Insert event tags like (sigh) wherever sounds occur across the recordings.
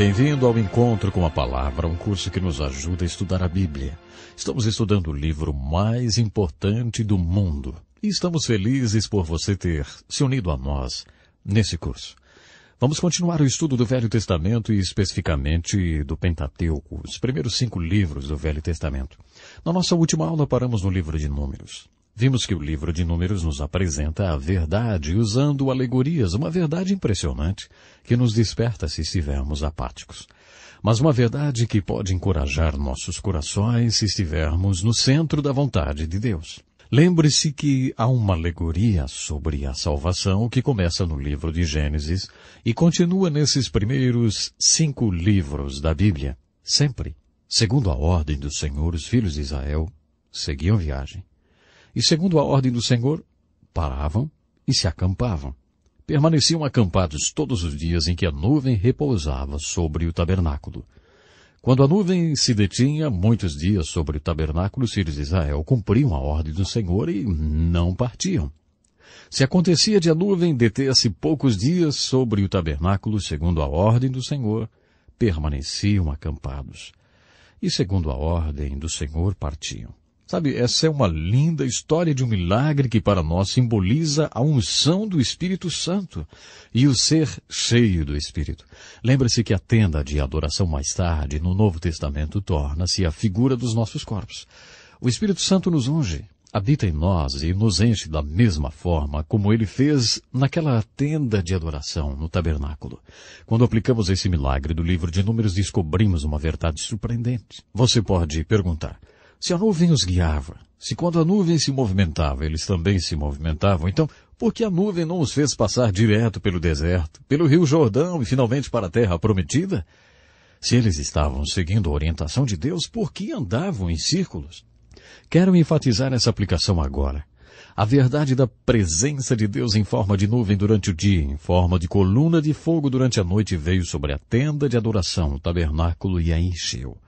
Bem-vindo ao Encontro com a Palavra, um curso que nos ajuda a estudar a Bíblia. Estamos estudando o livro mais importante do mundo e estamos felizes por você ter se unido a nós nesse curso. Vamos continuar o estudo do Velho Testamento e especificamente do Pentateuco, os primeiros cinco livros do Velho Testamento. Na nossa última aula paramos no livro de Números. Vimos que o livro de Números nos apresenta a verdade usando alegorias, uma verdade impressionante que nos desperta se estivermos apáticos. Mas uma verdade que pode encorajar nossos corações se estivermos no centro da vontade de Deus. Lembre-se que há uma alegoria sobre a salvação que começa no livro de Gênesis e continua nesses primeiros cinco livros da Bíblia. Sempre, segundo a ordem do Senhor, os filhos de Israel seguiam viagem e, segundo a ordem do Senhor, paravam e se acampavam. Permaneciam acampados todos os dias em que a nuvem repousava sobre o tabernáculo. Quando a nuvem se detinha muitos dias sobre o tabernáculo, os filhos de Israel cumpriam a ordem do Senhor e não partiam. Se acontecia de a nuvem deter-se poucos dias sobre o tabernáculo, segundo a ordem do Senhor, permaneciam acampados. E segundo a ordem do Senhor partiam. Sabe, essa é uma linda história de um milagre que para nós simboliza a unção do Espírito Santo e o ser cheio do Espírito. lembre se que a tenda de adoração mais tarde, no Novo Testamento, torna-se a figura dos nossos corpos. O Espírito Santo nos unge, habita em nós e nos enche da mesma forma como ele fez naquela tenda de adoração no tabernáculo. Quando aplicamos esse milagre do livro de Números, descobrimos uma verdade surpreendente. Você pode perguntar, se a nuvem os guiava, se quando a nuvem se movimentava, eles também se movimentavam, então por que a nuvem não os fez passar direto pelo deserto, pelo rio Jordão e finalmente para a terra prometida? Se eles estavam seguindo a orientação de Deus, por que andavam em círculos? Quero enfatizar essa aplicação agora. A verdade da presença de Deus em forma de nuvem durante o dia, em forma de coluna de fogo durante a noite, veio sobre a tenda de adoração, o tabernáculo e a encheu.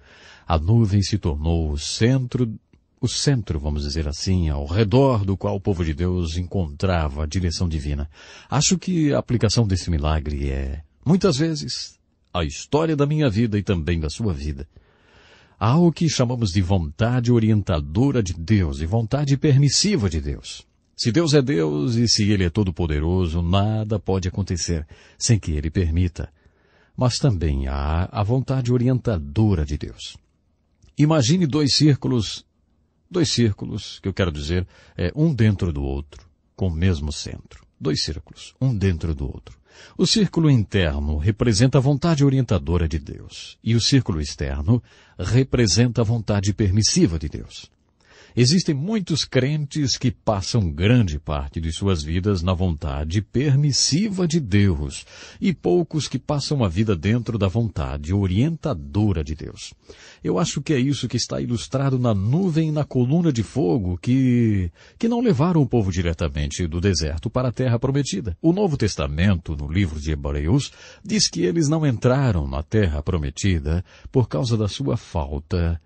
A nuvem se tornou o centro, o centro, vamos dizer assim, ao redor do qual o povo de Deus encontrava a direção divina. Acho que a aplicação desse milagre é, muitas vezes, a história da minha vida e também da sua vida. Há o que chamamos de vontade orientadora de Deus e vontade permissiva de Deus. Se Deus é Deus e se Ele é todo-poderoso, nada pode acontecer sem que Ele permita. Mas também há a vontade orientadora de Deus. Imagine dois círculos, dois círculos, que eu quero dizer, é, um dentro do outro, com o mesmo centro. Dois círculos, um dentro do outro. O círculo interno representa a vontade orientadora de Deus, e o círculo externo representa a vontade permissiva de Deus. Existem muitos crentes que passam grande parte de suas vidas na vontade permissiva de Deus e poucos que passam a vida dentro da vontade orientadora de Deus. Eu acho que é isso que está ilustrado na nuvem e na coluna de fogo que que não levaram o povo diretamente do deserto para a terra prometida. O Novo Testamento, no livro de Hebreus, diz que eles não entraram na terra prometida por causa da sua falta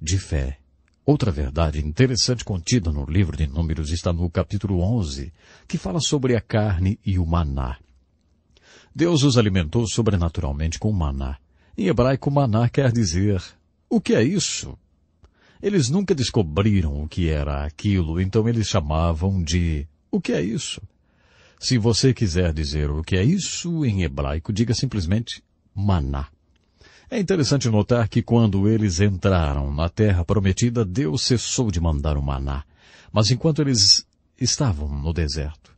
de fé Outra verdade interessante contida no livro de Números está no capítulo 11, que fala sobre a carne e o maná. Deus os alimentou sobrenaturalmente com maná. Em hebraico, maná quer dizer, o que é isso? Eles nunca descobriram o que era aquilo, então eles chamavam de, o que é isso? Se você quiser dizer o que é isso em hebraico, diga simplesmente maná. É interessante notar que quando eles entraram na Terra Prometida, Deus cessou de mandar o maná. Mas enquanto eles estavam no deserto,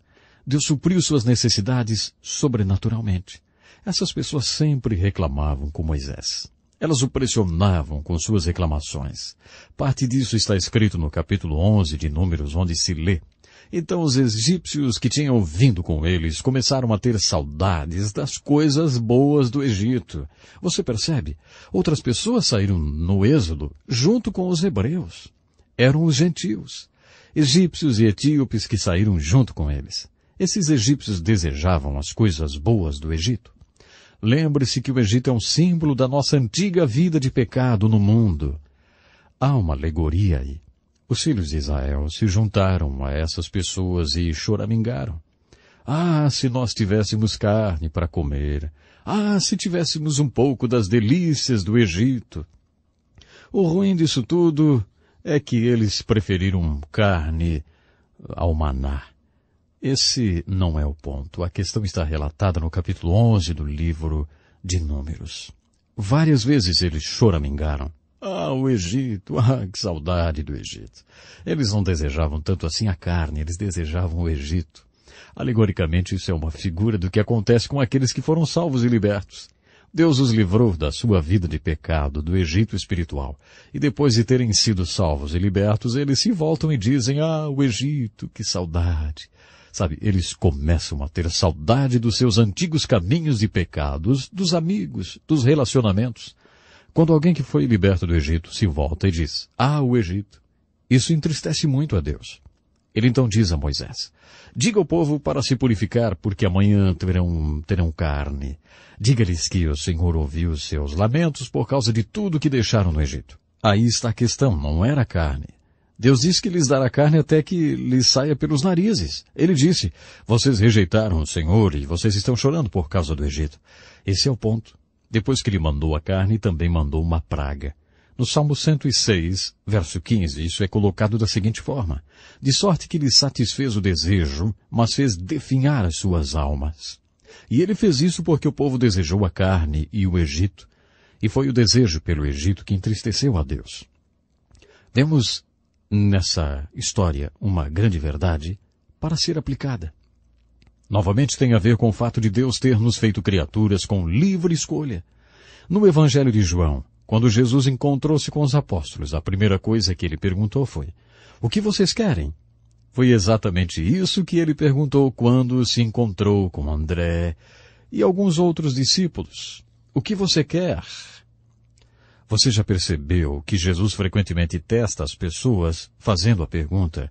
Deus supriu suas necessidades sobrenaturalmente. Essas pessoas sempre reclamavam com Moisés. Elas o pressionavam com suas reclamações. Parte disso está escrito no capítulo 11 de Números, onde se lê então os egípcios que tinham vindo com eles começaram a ter saudades das coisas boas do Egito. Você percebe? Outras pessoas saíram no êxodo junto com os hebreus. Eram os gentios. Egípcios e etíopes que saíram junto com eles. Esses egípcios desejavam as coisas boas do Egito. Lembre-se que o Egito é um símbolo da nossa antiga vida de pecado no mundo. Há uma alegoria aí. Os filhos de Israel se juntaram a essas pessoas e choramingaram. Ah, se nós tivéssemos carne para comer! Ah, se tivéssemos um pouco das delícias do Egito! O ruim disso tudo é que eles preferiram carne ao maná. Esse não é o ponto. A questão está relatada no capítulo 11 do livro de Números. Várias vezes eles choramingaram. Ah, o Egito! (laughs) Ah, que saudade do Egito! Eles não desejavam tanto assim a carne, eles desejavam o Egito. Alegoricamente, isso é uma figura do que acontece com aqueles que foram salvos e libertos. Deus os livrou da sua vida de pecado, do Egito espiritual. E depois de terem sido salvos e libertos, eles se voltam e dizem, ah, o Egito, que saudade. Sabe, eles começam a ter saudade dos seus antigos caminhos e pecados, dos amigos, dos relacionamentos. Quando alguém que foi liberto do Egito se volta e diz, Ah, o Egito! Isso entristece muito a Deus. Ele então diz a Moisés, Diga ao povo para se purificar, porque amanhã terão, terão carne. Diga-lhes que o Senhor ouviu os seus lamentos por causa de tudo que deixaram no Egito. Aí está a questão, não era carne. Deus disse que lhes dará carne até que lhes saia pelos narizes. Ele disse, vocês rejeitaram o Senhor e vocês estão chorando por causa do Egito. Esse é o ponto. Depois que lhe mandou a carne, também mandou uma praga. No Salmo 106, verso 15, isso é colocado da seguinte forma: De sorte que lhe satisfez o desejo, mas fez definhar as suas almas. E ele fez isso porque o povo desejou a carne e o Egito, e foi o desejo pelo Egito que entristeceu a Deus. Temos nessa história uma grande verdade para ser aplicada. Novamente tem a ver com o fato de Deus ter nos feito criaturas com livre escolha. No Evangelho de João, quando Jesus encontrou-se com os apóstolos, a primeira coisa que ele perguntou foi: O que vocês querem? Foi exatamente isso que ele perguntou quando se encontrou com André e alguns outros discípulos. O que você quer? Você já percebeu que Jesus frequentemente testa as pessoas fazendo a pergunta: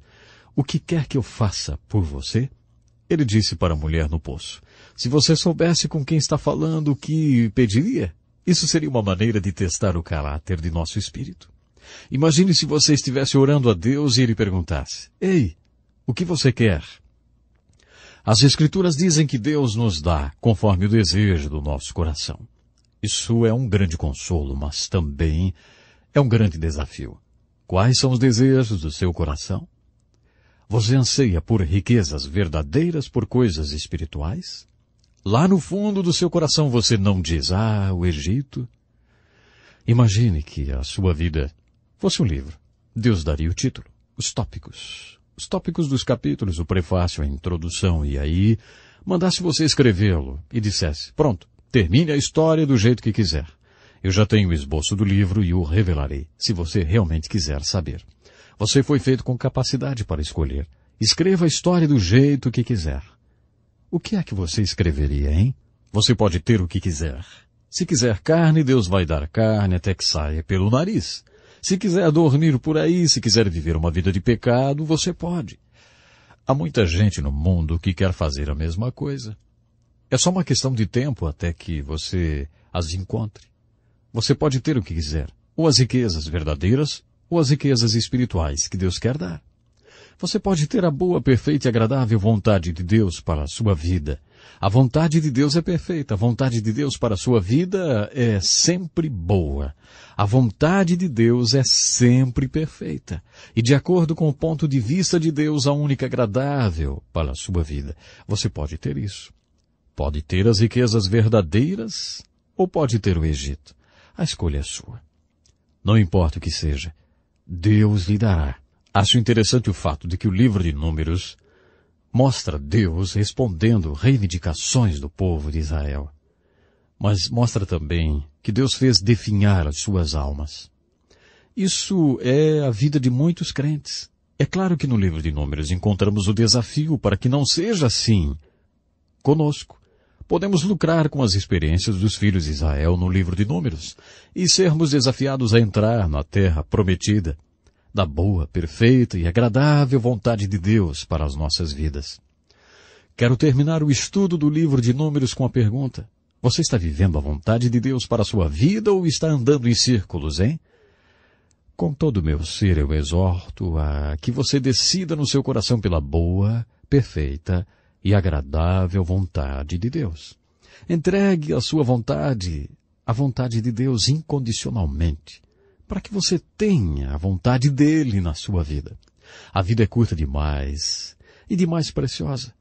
O que quer que eu faça por você? Ele disse para a mulher no poço: Se você soubesse com quem está falando, o que pediria? Isso seria uma maneira de testar o caráter de nosso espírito. Imagine se você estivesse orando a Deus e ele perguntasse: Ei, o que você quer? As Escrituras dizem que Deus nos dá conforme o desejo do nosso coração. Isso é um grande consolo, mas também é um grande desafio. Quais são os desejos do seu coração? Você anseia por riquezas verdadeiras, por coisas espirituais? Lá no fundo do seu coração você não diz, ah, o Egito. Imagine que a sua vida fosse um livro. Deus daria o título, os tópicos. Os tópicos dos capítulos, o prefácio, a introdução, e aí mandasse você escrevê-lo e dissesse, pronto, termine a história do jeito que quiser. Eu já tenho o esboço do livro e o revelarei, se você realmente quiser saber. Você foi feito com capacidade para escolher. Escreva a história do jeito que quiser. O que é que você escreveria, hein? Você pode ter o que quiser. Se quiser carne, Deus vai dar carne até que saia pelo nariz. Se quiser dormir por aí, se quiser viver uma vida de pecado, você pode. Há muita gente no mundo que quer fazer a mesma coisa. É só uma questão de tempo até que você as encontre. Você pode ter o que quiser, ou as riquezas verdadeiras, ou as riquezas espirituais que Deus quer dar. Você pode ter a boa, perfeita e agradável vontade de Deus para a sua vida. A vontade de Deus é perfeita, a vontade de Deus para a sua vida é sempre boa. A vontade de Deus é sempre perfeita. E de acordo com o ponto de vista de Deus, a única agradável para a sua vida. Você pode ter isso. Pode ter as riquezas verdadeiras ou pode ter o Egito. A escolha é sua. Não importa o que seja, Deus lhe dará. Acho interessante o fato de que o livro de Números mostra Deus respondendo reivindicações do povo de Israel. Mas mostra também que Deus fez definhar as suas almas. Isso é a vida de muitos crentes. É claro que no livro de Números encontramos o desafio para que não seja assim conosco. Podemos lucrar com as experiências dos filhos de Israel no livro de Números e sermos desafiados a entrar na terra prometida, da boa, perfeita e agradável vontade de Deus para as nossas vidas. Quero terminar o estudo do livro de Números com a pergunta: Você está vivendo a vontade de Deus para a sua vida ou está andando em círculos, hein? Com todo o meu ser eu exorto a que você decida no seu coração pela boa, perfeita e agradável vontade de Deus. Entregue a sua vontade à vontade de Deus incondicionalmente, para que você tenha a vontade dele na sua vida. A vida é curta demais e demais preciosa.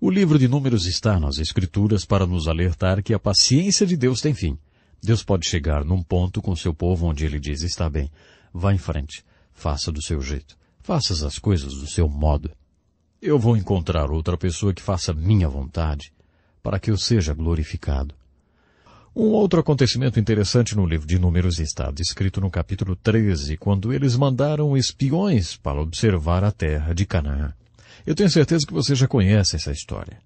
O livro de Números está nas Escrituras para nos alertar que a paciência de Deus tem fim. Deus pode chegar num ponto com seu povo onde ele diz: está bem, vá em frente, faça do seu jeito, faça as coisas do seu modo eu vou encontrar outra pessoa que faça minha vontade, para que eu seja glorificado. Um outro acontecimento interessante no livro de Números está descrito no capítulo 13, quando eles mandaram espiões para observar a terra de Canaã. Eu tenho certeza que você já conhece essa história.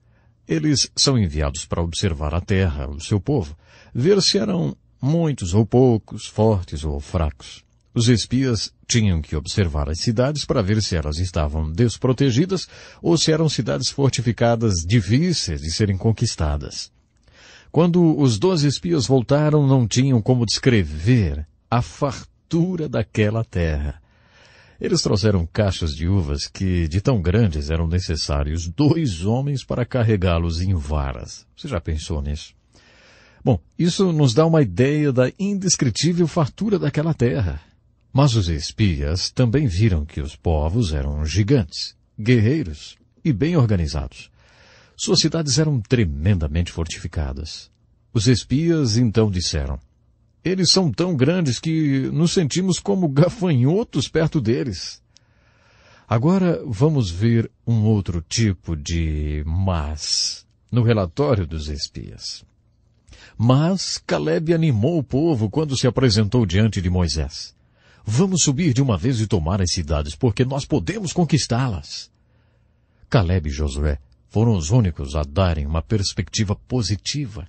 Eles são enviados para observar a terra, o seu povo, ver se eram muitos ou poucos, fortes ou fracos. Os espias tinham que observar as cidades para ver se elas estavam desprotegidas ou se eram cidades fortificadas difíceis de serem conquistadas. Quando os doze espias voltaram, não tinham como descrever a fartura daquela terra. Eles trouxeram caixas de uvas que, de tão grandes, eram necessários dois homens para carregá-los em varas. Você já pensou nisso? Bom, isso nos dá uma ideia da indescritível fartura daquela terra. Mas os espias também viram que os povos eram gigantes, guerreiros e bem organizados. Suas cidades eram tremendamente fortificadas. Os espias então disseram, eles são tão grandes que nos sentimos como gafanhotos perto deles. Agora vamos ver um outro tipo de mas no relatório dos espias. Mas Caleb animou o povo quando se apresentou diante de Moisés. Vamos subir de uma vez e tomar as cidades, porque nós podemos conquistá-las. Caleb e Josué foram os únicos a darem uma perspectiva positiva.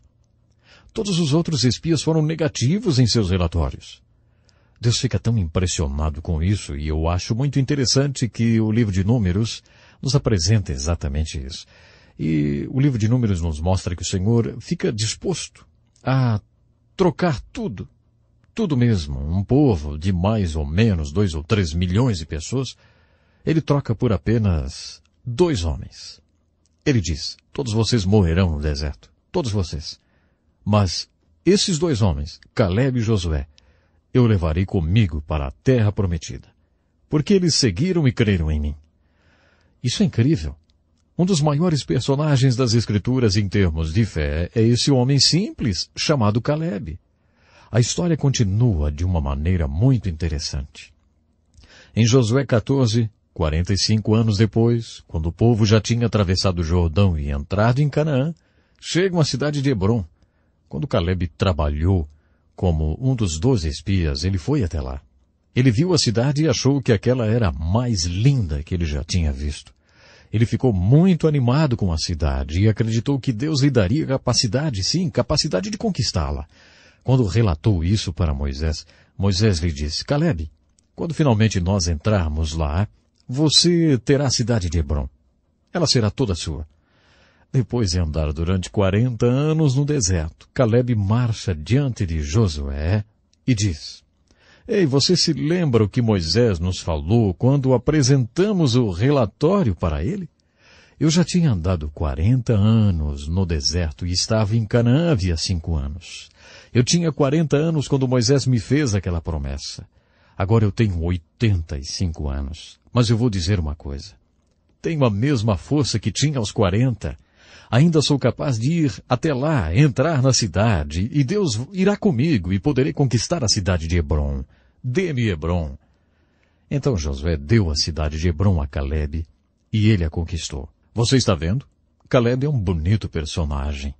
Todos os outros espias foram negativos em seus relatórios. Deus fica tão impressionado com isso e eu acho muito interessante que o livro de Números nos apresenta exatamente isso. E o livro de Números nos mostra que o Senhor fica disposto a trocar tudo tudo mesmo, um povo de mais ou menos dois ou três milhões de pessoas, ele troca por apenas dois homens. Ele diz, todos vocês morrerão no deserto. Todos vocês. Mas esses dois homens, Caleb e Josué, eu levarei comigo para a terra prometida. Porque eles seguiram e creram em mim. Isso é incrível. Um dos maiores personagens das escrituras em termos de fé é esse homem simples, chamado Caleb a história continua de uma maneira muito interessante. Em Josué 14, 45 anos depois, quando o povo já tinha atravessado o Jordão e entrado em Canaã, chegam à cidade de Hebron. Quando Caleb trabalhou como um dos doze espias, ele foi até lá. Ele viu a cidade e achou que aquela era a mais linda que ele já tinha visto. Ele ficou muito animado com a cidade e acreditou que Deus lhe daria capacidade, sim, capacidade de conquistá-la. Quando relatou isso para Moisés, Moisés lhe disse, Caleb, quando finalmente nós entrarmos lá, você terá a cidade de Hebron. Ela será toda sua. Depois de andar durante quarenta anos no deserto, Caleb marcha diante de Josué e diz, Ei, você se lembra o que Moisés nos falou quando apresentamos o relatório para ele? Eu já tinha andado 40 anos no deserto e estava em Canaã havia cinco anos. Eu tinha 40 anos quando Moisés me fez aquela promessa. Agora eu tenho 85 anos. Mas eu vou dizer uma coisa. Tenho a mesma força que tinha aos 40. Ainda sou capaz de ir até lá, entrar na cidade, e Deus irá comigo e poderei conquistar a cidade de Hebron. Dê-me Hebron. Então Josué deu a cidade de Hebron a Caleb, e ele a conquistou. Você está vendo? Caleb é um bonito personagem.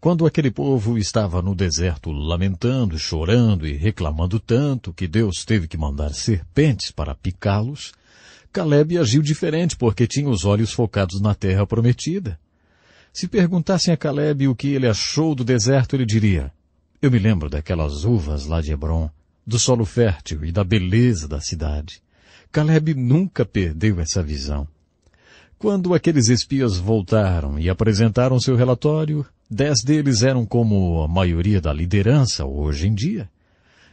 Quando aquele povo estava no deserto lamentando, chorando e reclamando tanto que Deus teve que mandar serpentes para picá-los, Caleb agiu diferente porque tinha os olhos focados na terra prometida. Se perguntassem a Caleb o que ele achou do deserto, ele diria, eu me lembro daquelas uvas lá de Hebron, do solo fértil e da beleza da cidade. Caleb nunca perdeu essa visão. Quando aqueles espias voltaram e apresentaram seu relatório, dez deles eram como a maioria da liderança hoje em dia.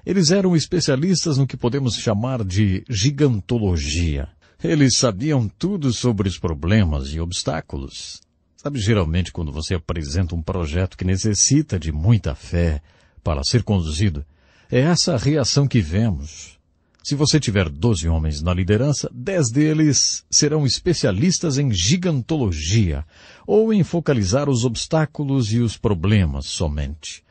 Eles eram especialistas no que podemos chamar de gigantologia. Eles sabiam tudo sobre os problemas e obstáculos. Sabe, geralmente quando você apresenta um projeto que necessita de muita fé para ser conduzido, é essa a reação que vemos. Se você tiver 12 homens na liderança, 10 deles serão especialistas em gigantologia ou em focalizar os obstáculos e os problemas somente.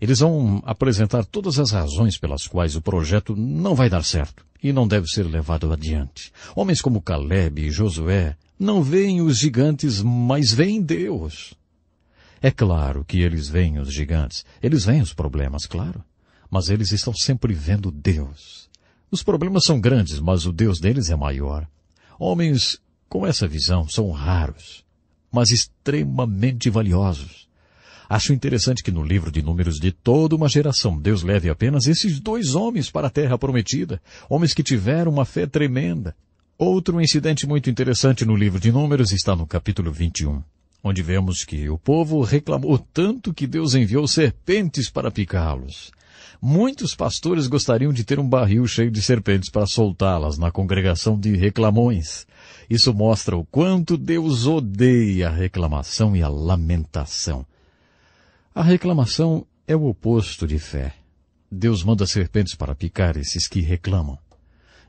Eles vão apresentar todas as razões pelas quais o projeto não vai dar certo e não deve ser levado adiante. Homens como Caleb e Josué não veem os gigantes, mas veem Deus. É claro que eles veem os gigantes, eles veem os problemas, claro, mas eles estão sempre vendo Deus. Os problemas são grandes, mas o Deus deles é maior. Homens com essa visão são raros, mas extremamente valiosos. Acho interessante que no livro de números de toda uma geração Deus leve apenas esses dois homens para a terra prometida, homens que tiveram uma fé tremenda. Outro incidente muito interessante no livro de números está no capítulo 21, onde vemos que o povo reclamou tanto que Deus enviou serpentes para picá-los. Muitos pastores gostariam de ter um barril cheio de serpentes para soltá-las na congregação de reclamões. Isso mostra o quanto Deus odeia a reclamação e a lamentação. A reclamação é o oposto de fé. Deus manda serpentes para picar esses que reclamam.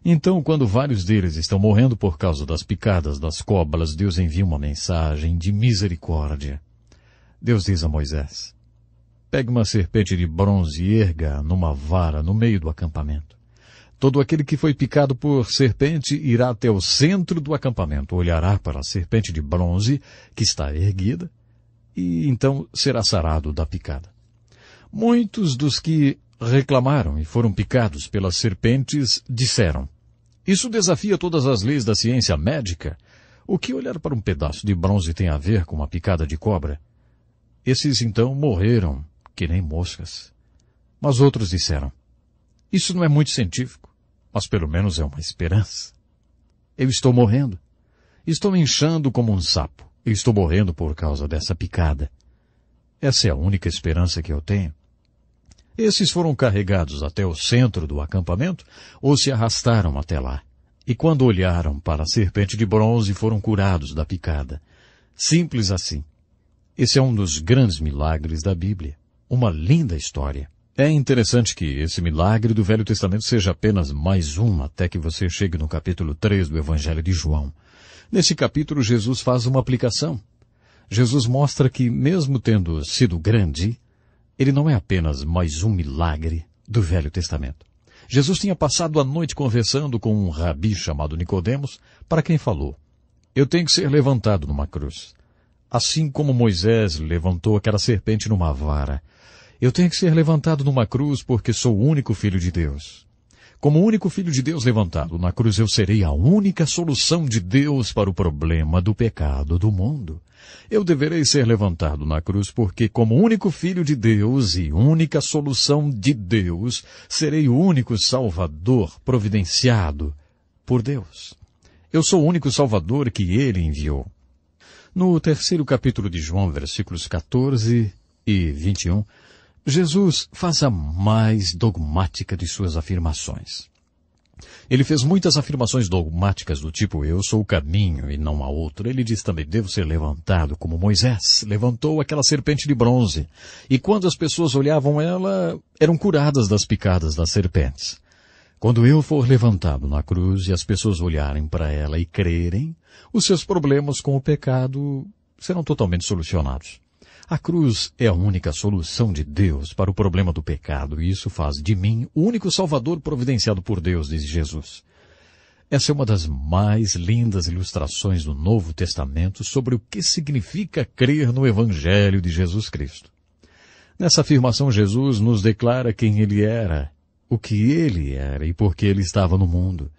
Então, quando vários deles estão morrendo por causa das picadas das cobras, Deus envia uma mensagem de misericórdia. Deus diz a Moisés, Pegue uma serpente de bronze e erga numa vara no meio do acampamento. Todo aquele que foi picado por serpente irá até o centro do acampamento, olhará para a serpente de bronze que está erguida e então será sarado da picada. Muitos dos que reclamaram e foram picados pelas serpentes disseram: Isso desafia todas as leis da ciência médica. O que olhar para um pedaço de bronze tem a ver com uma picada de cobra? Esses então morreram que nem moscas. Mas outros disseram, isso não é muito científico, mas pelo menos é uma esperança. Eu estou morrendo. Estou inchando como um sapo. Eu estou morrendo por causa dessa picada. Essa é a única esperança que eu tenho. Esses foram carregados até o centro do acampamento ou se arrastaram até lá. E quando olharam para a serpente de bronze foram curados da picada. Simples assim. Esse é um dos grandes milagres da Bíblia. Uma linda história. É interessante que esse milagre do Velho Testamento seja apenas mais um até que você chegue no capítulo 3 do Evangelho de João. Nesse capítulo, Jesus faz uma aplicação. Jesus mostra que, mesmo tendo sido grande, ele não é apenas mais um milagre do Velho Testamento. Jesus tinha passado a noite conversando com um rabi chamado Nicodemos, para quem falou: Eu tenho que ser levantado numa cruz. Assim como Moisés levantou aquela serpente numa vara, eu tenho que ser levantado numa cruz porque sou o único filho de Deus. Como o único filho de Deus levantado na cruz, eu serei a única solução de Deus para o problema do pecado do mundo. Eu deverei ser levantado na cruz porque, como único filho de Deus e única solução de Deus, serei o único salvador providenciado por Deus. Eu sou o único salvador que ele enviou. No terceiro capítulo de João, versículos 14 e 21, Jesus faz a mais dogmática de suas afirmações. Ele fez muitas afirmações dogmáticas do tipo eu sou o caminho e não há outro. Ele diz também devo ser levantado como Moisés levantou aquela serpente de bronze. E quando as pessoas olhavam ela, eram curadas das picadas das serpentes. Quando eu for levantado na cruz e as pessoas olharem para ela e crerem, os seus problemas com o pecado serão totalmente solucionados. A cruz é a única solução de Deus para o problema do pecado e isso faz de mim o único salvador providenciado por Deus, diz Jesus. Essa é uma das mais lindas ilustrações do Novo Testamento sobre o que significa crer no Evangelho de Jesus Cristo. Nessa afirmação, Jesus nos declara quem ele era, o que ele era e por que ele estava no mundo.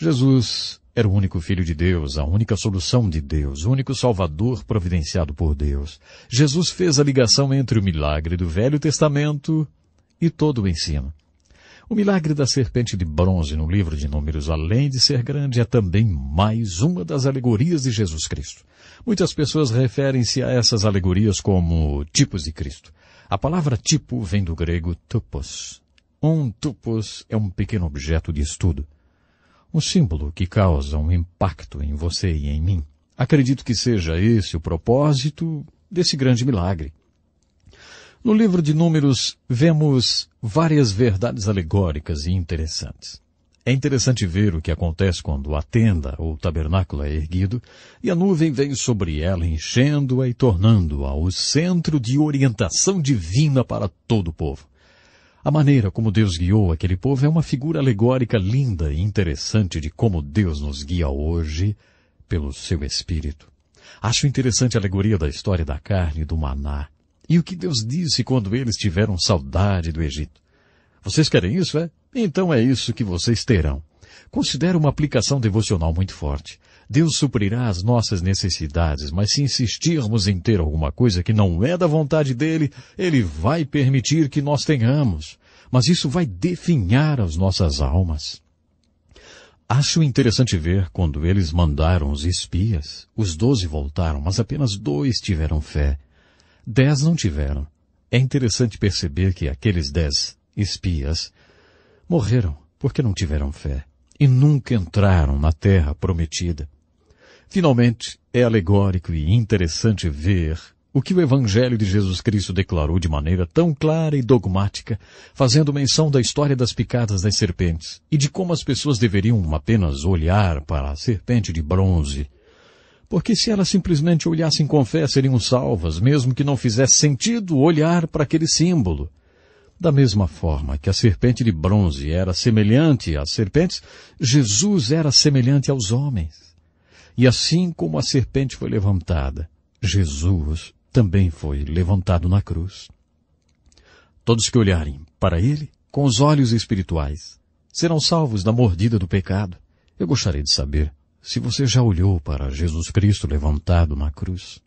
Jesus era o único filho de Deus, a única solução de Deus, o único salvador providenciado por Deus. Jesus fez a ligação entre o milagre do Velho Testamento e todo o ensino. O milagre da serpente de bronze no livro de Números, além de ser grande, é também mais uma das alegorias de Jesus Cristo. Muitas pessoas referem-se a essas alegorias como tipos de Cristo. A palavra tipo vem do grego tupos. Um tupos é um pequeno objeto de estudo um símbolo que causa um impacto em você e em mim. Acredito que seja esse o propósito desse grande milagre. No livro de Números, vemos várias verdades alegóricas e interessantes. É interessante ver o que acontece quando a tenda ou tabernáculo é erguido e a nuvem vem sobre ela, enchendo-a e tornando-a o centro de orientação divina para todo o povo. A maneira como Deus guiou aquele povo é uma figura alegórica linda e interessante de como Deus nos guia hoje pelo seu Espírito. Acho interessante a alegoria da história da carne e do maná. E o que Deus disse quando eles tiveram saudade do Egito? Vocês querem isso, é? Então é isso que vocês terão. Considero uma aplicação devocional muito forte. Deus suprirá as nossas necessidades, mas se insistirmos em ter alguma coisa que não é da vontade dele, ele vai permitir que nós tenhamos. Mas isso vai definhar as nossas almas. Acho interessante ver quando eles mandaram os espias. Os doze voltaram, mas apenas dois tiveram fé. Dez não tiveram. É interessante perceber que aqueles dez espias morreram porque não tiveram fé e nunca entraram na terra prometida. Finalmente, é alegórico e interessante ver o que o Evangelho de Jesus Cristo declarou de maneira tão clara e dogmática, fazendo menção da história das picadas das serpentes e de como as pessoas deveriam apenas olhar para a serpente de bronze. Porque se elas simplesmente olhassem com fé, seriam salvas, mesmo que não fizesse sentido olhar para aquele símbolo. Da mesma forma que a serpente de bronze era semelhante às serpentes, Jesus era semelhante aos homens. E assim como a serpente foi levantada, Jesus também foi levantado na cruz. Todos que olharem para ele com os olhos espirituais serão salvos da mordida do pecado. Eu gostaria de saber se você já olhou para Jesus Cristo levantado na cruz.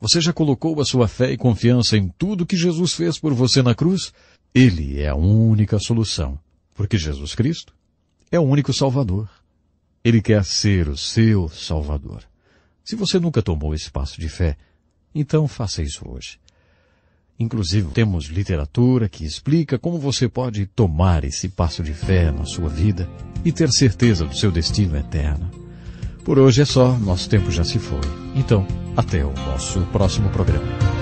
Você já colocou a sua fé e confiança em tudo que Jesus fez por você na cruz? Ele é a única solução, porque Jesus Cristo é o único Salvador. Ele quer ser o seu Salvador. Se você nunca tomou esse passo de fé, então faça isso hoje. Inclusive, temos literatura que explica como você pode tomar esse passo de fé na sua vida e ter certeza do seu destino eterno. Por hoje é só, nosso tempo já se foi. Então, até o nosso próximo programa.